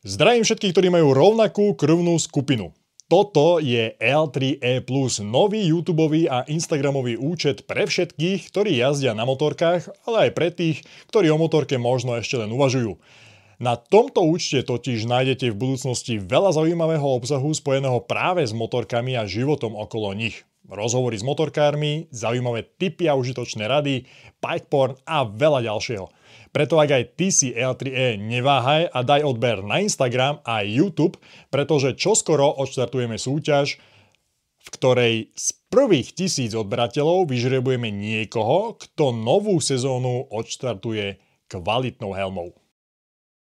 Zdravím všetkých, ktorí majú rovnakú krvnú skupinu. Toto je L3E+, nový YouTube a Instagramový účet pre všetkých, ktorí jazdia na motorkách, ale aj pre tých, ktorí o motorke možno ešte len uvažujú. Na tomto účte totiž nájdete v budúcnosti veľa zaujímavého obsahu spojeného práve s motorkami a životom okolo nich rozhovory s motorkármi, zaujímavé tipy a užitočné rady, bike porn a veľa ďalšieho. Preto ak aj ty si L3E, neváhaj a daj odber na Instagram a YouTube, pretože čoskoro odštartujeme súťaž, v ktorej z prvých tisíc odberateľov vyžrebujeme niekoho, kto novú sezónu odštartuje kvalitnou helmou.